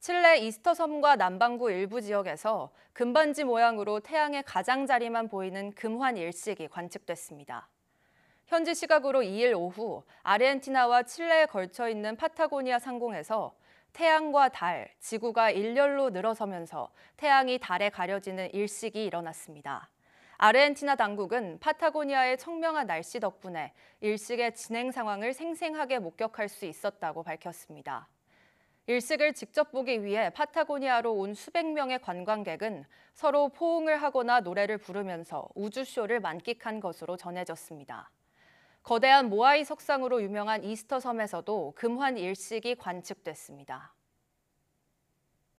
칠레 이스터 섬과 남반구 일부 지역에서 금반지 모양으로 태양의 가장자리만 보이는 금환 일식이 관측됐습니다. 현지 시각으로 2일 오후 아르헨티나와 칠레에 걸쳐 있는 파타고니아 상공에서 태양과 달, 지구가 일렬로 늘어서면서 태양이 달에 가려지는 일식이 일어났습니다. 아르헨티나 당국은 파타고니아의 청명한 날씨 덕분에 일식의 진행 상황을 생생하게 목격할 수 있었다고 밝혔습니다. 일식을 직접 보기 위해 파타고니아로 온 수백 명의 관광객은 서로 포옹을 하거나 노래를 부르면서 우주쇼를 만끽한 것으로 전해졌습니다. 거대한 모아이 석상으로 유명한 이스터 섬에서도 금환 일식이 관측됐습니다.